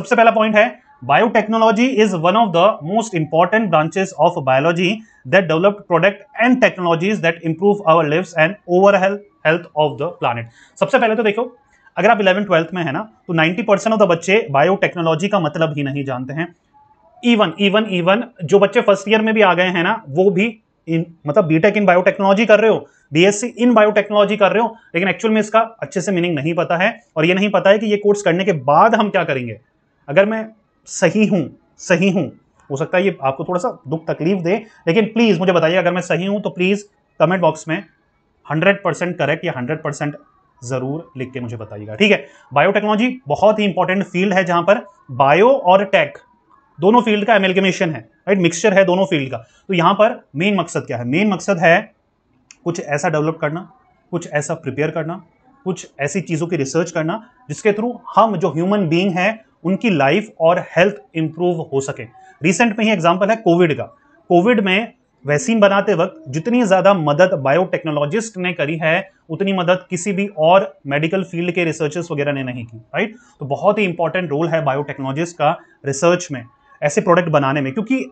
सबसे पहला पॉइंट है biotechnology is one of the most important branches of biology that developed product and technologies that improve our lives and over health of the planet सबसे पहले तो देखो अगर आप इलेवन ट्वेल्थ में है ना तो 90 परसेंट ऑफ द बच्चे बायोटेक्नोलॉजी का मतलब ही नहीं जानते हैं इवन इवन इवन जो बच्चे फर्स्ट ईयर में भी आ गए हैं ना वो भी इन मतलब बीटेक इन बायोटेक्नोलॉजी कर रहे हो बीएससी इन बायोटेक्नोलॉजी कर रहे हो लेकिन एक्चुअल में इसका अच्छे से मीनिंग नहीं पता है और ये नहीं पता है कि ये कोर्स करने के बाद हम क्या करेंगे अगर मैं सही हूँ सही हूँ हो सकता है ये आपको थोड़ा सा दुख तकलीफ दे लेकिन प्लीज़ मुझे बताइए अगर मैं सही हूँ तो प्लीज़ कमेंट बॉक्स में हंड्रेड परसेंट करेक्ट या हंड्रेड परसेंट ज़रूर लिख के मुझे बताइएगा ठीक है बायोटेक्नोलॉजी बहुत ही इंपॉर्टेंट फील्ड है जहाँ पर बायो और टेक दोनों फील्ड का एमेलगेमेशन है राइट मिक्सचर है दोनों फील्ड का तो यहाँ पर मेन मकसद क्या है मेन मकसद है कुछ ऐसा डेवलप करना कुछ ऐसा प्रिपेयर करना कुछ ऐसी चीज़ों की रिसर्च करना जिसके थ्रू हम जो ह्यूमन बीइंग है उनकी लाइफ और हेल्थ इंप्रूव हो सके रिसेंट में ही एग्जाम्पल है कोविड का कोविड में वैक्सीन बनाते वक्त जितनी ज़्यादा मदद बायोटेक्नोलॉजिस्ट ने करी है उतनी मदद किसी भी और मेडिकल फील्ड के रिसर्चर्स वगैरह ने नहीं की राइट तो बहुत ही इंपॉर्टेंट रोल है बायोटेक्नोलॉजिस्ट का रिसर्च में ऐसे प्रोडक्ट बनाने में क्योंकि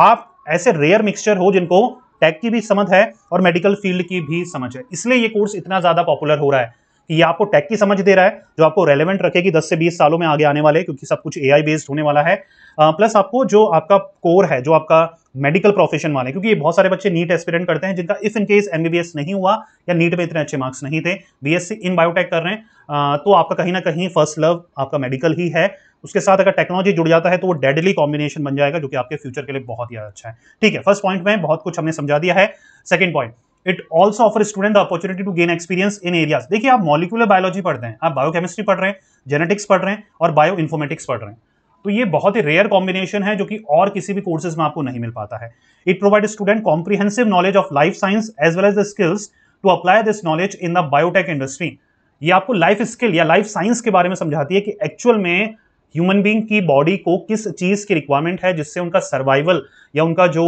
आप ऐसे रेयर मिक्सचर हो जिनको टेक की भी समझ है और मेडिकल फील्ड की भी समझ है इसलिए ये कोर्स इतना ज़्यादा पॉपुलर हो रहा है कि ये आपको टेक की समझ दे रहा है जो आपको रेलेवेंट रखेगी दस से बीस सालों में आगे आने वाले क्योंकि सब कुछ ए बेस्ड होने वाला है प्लस आपको जो आपका कोर है जो आपका मेडिकल प्रोफेशन वाले क्योंकि ये बहुत सारे बच्चे नीट एस्पिरेंट करते हैं जिनका इफ इन केस एमबीबीएस नहीं हुआ या नीट में इतने अच्छे मार्क्स नहीं थे बीएससी इन बायोटेक कर रहे हैं तो आपका कहीं ना कहीं फर्स्ट लव आपका मेडिकल ही है उसके साथ अगर टेक्नोलॉजी जुड़ जाता है तो वो डेडली कॉम्बिनेशन बन जाएगा जो कि आपके फ्यूचर के लिए बहुत ही अच्छा है ठीक है फर्स्ट पॉइंट में बहुत कुछ हमने समझा दिया है second point it also offer student the opportunity to gain experience in areas देखिए आप मॉलिकुलर बायोलॉजी पढ़ते हैं आप बायोकेमिस्ट्री पढ़ रहे हैं जेनेटिक्स पढ़ रहे हैं और बायो इन्फॉर्मेटिक्स पढ़ रहे हैं तो ये बहुत ही रेयर कॉम्बिनेशन है जो कि और किसी भी कोर्सेज में आपको नहीं मिल पाता है it provide student comprehensive knowledge of life science as well as the skills to apply this knowledge in the biotech industry ये आपको लाइफ स्किल या लाइफ साइंस के बारे में समझाती है कि एक्चुअल में ह्यूमन बींग की बॉडी को किस चीज़ की रिक्वायरमेंट है जिससे उनका सर्वाइवल या उनका जो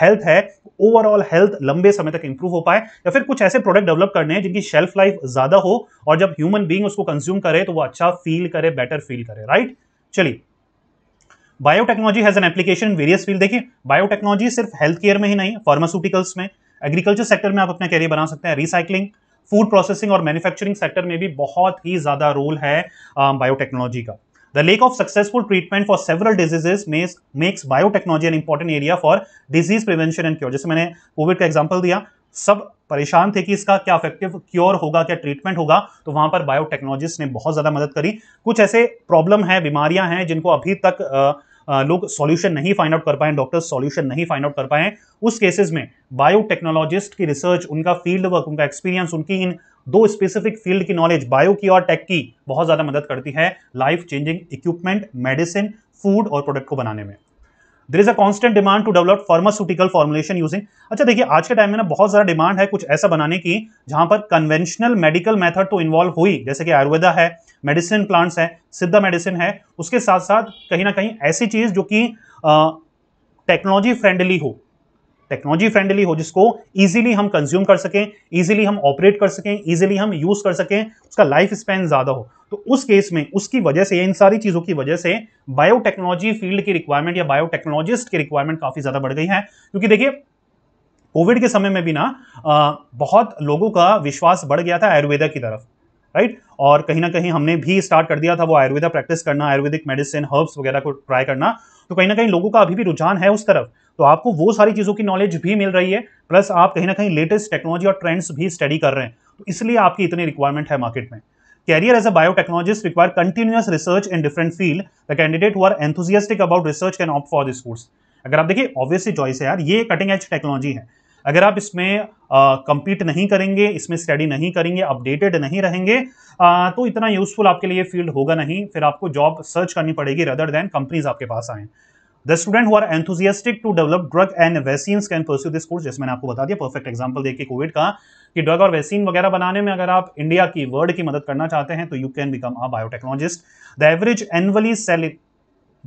हेल्थ है ओवरऑल हेल्थ लंबे समय तक इंप्रूव हो पाए या फिर कुछ ऐसे प्रोडक्ट डेवलप करने हैं जिनकी शेल्फ लाइफ ज़्यादा हो और जब ह्यूमन बींग उसको कंज्यूम करे तो वो अच्छा फील करे बेटर फील करे राइट चलिए biotechnology has an application various field देखिए बायोटेक्नोलॉजी सिर्फ हेल्थ केयर में ही नहीं फार्मास्यूटिकल्स में एग्रीकल्चर सेक्टर में आप अपना कैरियर बना सकते हैं रिसाइकलिंग फूड प्रोसेसिंग और मैन्युफैक्चरिंग सेक्टर में भी बहुत ही ज़्यादा रोल है बायोटेक्नोलॉजी का The lack of successful treatment for several diseases makes biotechnology an important area for disease prevention and cure. जैसे मैंने कोविड का एग्जाम्पल दिया सब परेशान थे कि इसका क्या इफेक्टिव क्योर होगा क्या ट्रीटमेंट होगा तो वहां पर बायोटेक्नोलॉजिस्ट ने बहुत ज़्यादा मदद करी कुछ ऐसे प्रॉब्लम हैं बीमारियां हैं जिनको अभी तक आ, लोग सॉल्यूशन नहीं फाइंड आउट कर पाए डॉक्टर्स सॉल्यूशन नहीं फाइंड आउट कर पाए उस केसेस में बायोटेक्नोलॉजिस्ट की रिसर्च उनका फील्ड वर्क उनका एक्सपीरियंस उनकी इन दो स्पेसिफिक फील्ड की नॉलेज बायो की और टेक की बहुत ज़्यादा मदद करती है life changing equipment medicine food और प्रोडक्ट को बनाने में there is a constant demand to develop pharmaceutical formulation using अच्छा देखिए आज के टाइम में ना बहुत ज़्यादा डिमांड है कुछ ऐसा बनाने की जहां पर कन्वेंशनल मेडिकल मेथड तो इन्वॉल्व हुई जैसे कि आयुर्वेदा है मेडिसिन प्लांट्स है सिद्धा मेडिसिन है उसके साथ साथ कहीं ना कहीं ऐसी चीज़ जो कि टेक्नोलॉजी फ्रेंडली हो टेक्नोलॉजी फ्रेंडली हो जिसको इजीली हम कंज्यूम कर सकें ईजिली हम ऑपरेट कर सकें ईजिली हम यूज़ कर सकें उसका लाइफ स्पैन ज़्यादा हो तो उस केस में उसकी वजह से इन सारी चीज़ों की वजह से बायोटेक्नोलॉजी फील्ड की रिक्वायरमेंट या बायोटेक्नोलॉजिस्ट की रिक्वायरमेंट काफ़ी ज़्यादा बढ़ गई है क्योंकि देखिए कोविड के समय में भी ना बहुत लोगों का विश्वास बढ़ गया था आयुर्वेदा की तरफ राइट right? और कहीं ना कहीं हमने भी स्टार्ट कर दिया था वो आयुर्वेदा प्रैक्टिस करना आयुर्वेदिक मेडिसिन हर्ब्स वगैरह को ट्राई करना तो कहीं ना कहीं लोगों का अभी भी रुझान है उस तरफ तो आपको वो सारी चीज़ों की नॉलेज भी मिल रही है प्लस आप कहीं ना कहीं लेटेस्ट टेक्नोलॉजी और ट्रेंड्स भी स्टडी कर रहे हैं तो इसलिए आपकी इतनी रिक्वायरमेंट है मार्केट में career as a biotechnologist require continuous research in different field the candidate who are enthusiastic about research can opt for this course अगर आप देखिए ऑब्वियसली चॉइस है यार ये कटिंग एज टेक्नोलॉजी है अगर आप इसमें कंपीट नहीं करेंगे इसमें स्टडी नहीं करेंगे अपडेटेड नहीं रहेंगे आ, तो इतना यूजफुल आपके लिए फील्ड होगा नहीं फिर आपको जॉब सर्च करनी पड़ेगी रदर देन कंपनीज आपके पास आए the student who are enthusiastic to develop drug and vaccine can pursue this course जैसे मैंने आपको बता दिया परफेक्ट एग्जाम्पल देखिए कोविड का कि ड्रग और वैक्सीन वगैरह बनाने में अगर आप इंडिया की वर्ल्ड की मदद करना चाहते हैं तो you can become a biotechnologist the average annually salary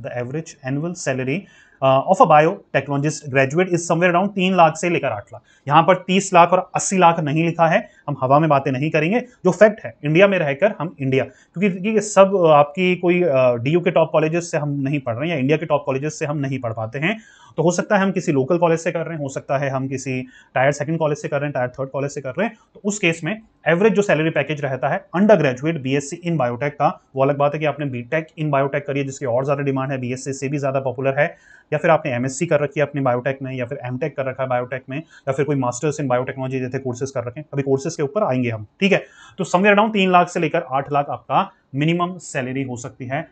the average annual salary of a biotechnologist graduate is somewhere around तीन लाख से लेकर आठ लाख यहाँ पर तीस लाख और अस्सी लाख नहीं लिखा है हम हवा में बातें नहीं करेंगे जो फैक्ट है इंडिया में रहकर हम इंडिया क्योंकि ये सब आपकी कोई डी के टॉप कॉलेजेस से हम नहीं पढ़ रहे हैं या इंडिया के टॉप कॉलेजेस से हम नहीं पढ़ पाते हैं तो हो सकता है हम किसी लोकल कॉलेज से कर रहे हैं हो सकता है हम किसी टायर सेकंड कॉलेज से कर रहे हैं टायर थर्ड कॉलेज से कर रहे हैं तो उस केस में एवरेज जो सैलरी पैकेज रहता है undergraduate BSc in biotech का वो अलग बात है कि आपने बीटेक इन बायोटेक करिए जिसकी और ज़्यादा डिमांड है बीएससी से भी ज़्यादा पॉपुलर है या फिर आपने एम कर रखी है अपने बायोटेक में या फिर एम कर रखा है बायोटेक में या फिर कोई मास्टर्स इन बायोटेक्नोलॉजी जैसे कोर्सेज कर रखें अभी कोर्सेज के ऊपर आएंगे हम ठीक है तो समवेयर अराउंड तीन लाख से लेकर आठ लाख आपका मिनिमम सैलरी हो सकती है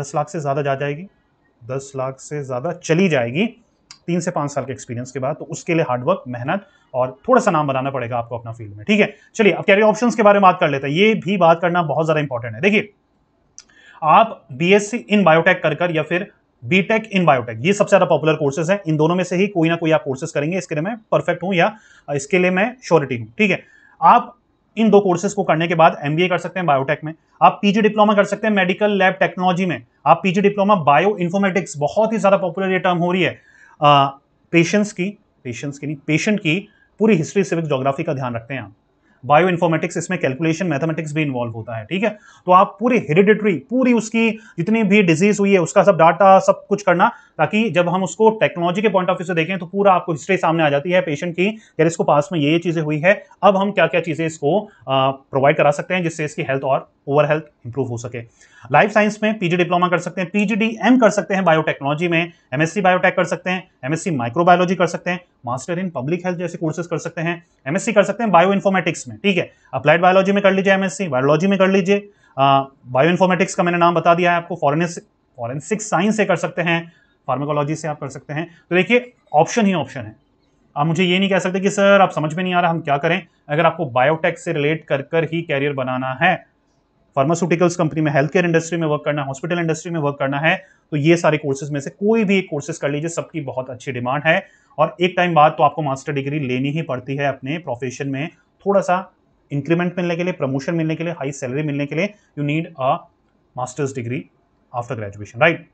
दस लाख से ज़्यादा जा जाएगी दस लाख से ज़्यादा चली जाएगी तीन से पाँच साल के एक्सपीरियंस के बाद तो उसके लिए हार्डवर्क मेहनत और थोड़ा सा नाम बनाना पड़ेगा आपको अपना फील्ड में ठीक है चलिए अब कैरियर ऑप्शंस के बारे में बात कर लेते हैं ये भी बात करना बहुत ज़्यादा इंपॉर्टेंट है देखिए आप बी इन बायोटेक कर कर या फिर बीटेक इन बायोटेक ये सबसे ज्यादा पॉपुलर कोर्सेज हैं इन दोनों में से ही कोई ना कोई आप कोर्सेज करेंगे इसके लिए मैं परफेक्ट हूँ या इसके लिए मैं श्योरिटी हूँ ठीक है आप इन दो कोर्सेज को करने के बाद एमबीए कर सकते हैं बायोटेक में आप पीजी डिप्लोमा कर सकते हैं मेडिकल लैब टेक्नोलॉजी में आप पीजी डिप्लोमा बायो इन्फॉर्मेटिक्स बहुत ही ज्यादा पॉपुलर ये टर्म हो रही है पेशेंट्स की पेशेंट्स की नहीं पेशेंट की पूरी हिस्ट्री सिविक जोग्राफी का ध्यान रखते हैं आप बायो इन्फॉर्मेटिक्स इसमें कैलकुलेशन मैथमेटिक्स भी इन्वॉल्व होता है ठीक है तो आप पूरी हेरिडिटरी पूरी उसकी जितनी भी डिजीज हुई है उसका सब डाटा सब कुछ करना ताकि जब हम उसको टेक्नोलॉजी के पॉइंट ऑफ व्यू से देखें तो पूरा आपको हिस्ट्री सामने आ जाती है पेशेंट की यार इसको पास में ये ये चीज़ें हुई है अब हम क्या क्या चीज़ें इसको प्रोवाइड करा सकते हैं जिससे इसकी हेल्थ और ओवर हेल्थ इंप्रूव हो सके लाइफ साइंस में पीजी डिप्लोमा कर सकते हैं एम कर सकते हैं बायोटेक्नोलॉजी में एमएससी बायोटेक कर सकते हैं एमएससी माइक्रोबायोलॉजी कर सकते हैं मास्टर इन पब्लिक हेल्थ जैसे कोर्सेज कर सकते हैं एमएससी कर सकते हैं बायो इन्फॉर्मेटिक्स में ठीक है अप्लाइड बायोलॉजी में कर लीजिए एमएससी बायोलॉजी में कर लीजिए बायो इन्फॉर्मेटिक्स का मैंने नाम बता दिया है आपको फॉरेनिक फॉरेंसिक साइंस से कर सकते हैं फार्माकोलॉजी से आप कर सकते हैं तो देखिए ऑप्शन ही ऑप्शन है आप मुझे ये नहीं कह सकते कि सर आप समझ में नहीं आ रहा हम क्या करें अगर आपको बायोटेक से रिलेट कर कर ही कैरियर बनाना है फार्मास्यूटिकल्स कंपनी में हेल्थ केयर इंडस्ट्री में वर्क करना है हॉस्पिटल इंडस्ट्री में वर्क करना है तो ये सारे कोर्सेज में से कोई भी एक कोर्सेज कर लीजिए सबकी बहुत अच्छी डिमांड है और एक टाइम बाद तो आपको मास्टर डिग्री लेनी ही पड़ती है अपने प्रोफेशन में थोड़ा सा इंक्रीमेंट मिलने के लिए प्रमोशन मिलने के लिए हाई सैलरी मिलने के लिए you need a masters degree after graduation right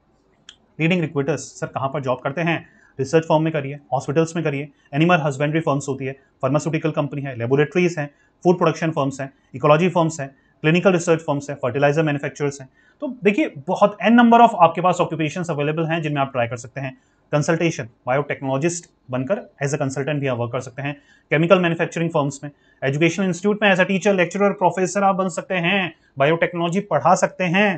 leading recruiters sir कहाँ पर जॉब करते हैं रिसर्च फॉर्म में करिए हॉस्पिटल्स में करिए एनिमल हस्बेंड्री फर्म्स होती है फार्मास्यूटिकल कंपनी है लेबोरेटरीज हैं फूड प्रोडक्शन फर्म्स हैं इकोलॉजी फर्म्स हैं क्लिनिकल रिसर्च फर्म्स हैं फर्टिलाइजर मैन्युफैक्चरर्स हैं तो देखिए बहुत एन नंबर ऑफ आपके पास ऑक्यूपेशन अवेलेबल हैं जिनमें आप ट्राई कर सकते हैं कंसल्टेशन बायोटेक्नोलॉजिस्ट बनकर एज अ कंसल्टेंट भी आप वर्क कर सकते हैं केमिकल मैन्युफैक्चरिंग फर्म्स में एजुकेशन इंस्टीट्यूट में as a teacher lecturer professor आप बन सकते हैं बायोटेक्नोलॉजी पढ़ा सकते हैं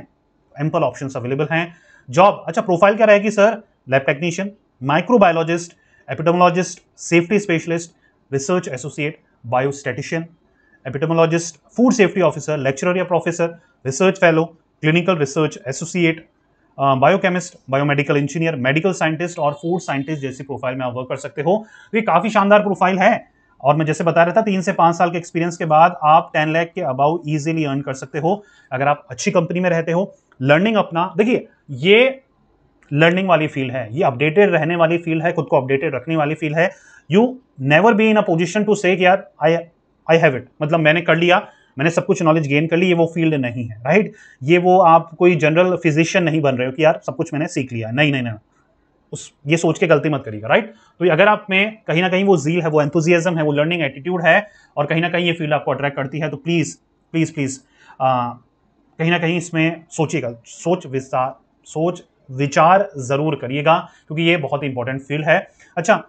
एम्पल ऑप्शन अवेलेबल हैं जॉब अच्छा प्रोफाइल क्या रहेगी sir lab technician microbiologist epidemiologist safety specialist research associate biostatistician epidemiologist food safety officer lecturer या professor research fellow clinical research associate biochemist biomedical engineer medical scientist और food scientist जैसी profile में आप work कर सकते हो तो ये काफ़ी शानदार प्रोफाइल है और मैं जैसे बता रहा था तीन से पाँच साल के एक्सपीरियंस के बाद आप टेन लैख के अबाउ ईजिली अर्न कर सकते हो अगर आप अच्छी कंपनी में रहते हो लर्निंग अपना देखिए ये लर्निंग वाली फील्ड है ये अपडेटेड रहने वाली फील्ड है खुद को अपडेटेड रखने वाली फील्ड है you never be in a position to say यार आई आई हैव इट मतलब मैंने कर लिया मैंने सब कुछ नॉलेज गेन कर ली ये वो फील्ड नहीं है राइट ये वो आप कोई जनरल फिजिशियन नहीं बन रहे हो कि यार सब कुछ मैंने सीख लिया नहीं नहीं नहीं उस ये सोच के गलती मत करिएगा राइट तो अगर आप में कहीं ना कहीं वो जील है वो एंथुजियाजम है वो लर्निंग एटीट्यूड है और कहीं ना कहीं ये फील्ड आपको अट्रैक्ट करती है तो प्लीज़ प्लीज़ प्लीज़ कहीं ना कहीं इसमें सोचिएगा सोच विस्तार सोच विचार ज़रूर करिएगा क्योंकि ये बहुत ही इंपॉर्टेंट फील्ड है अच्छा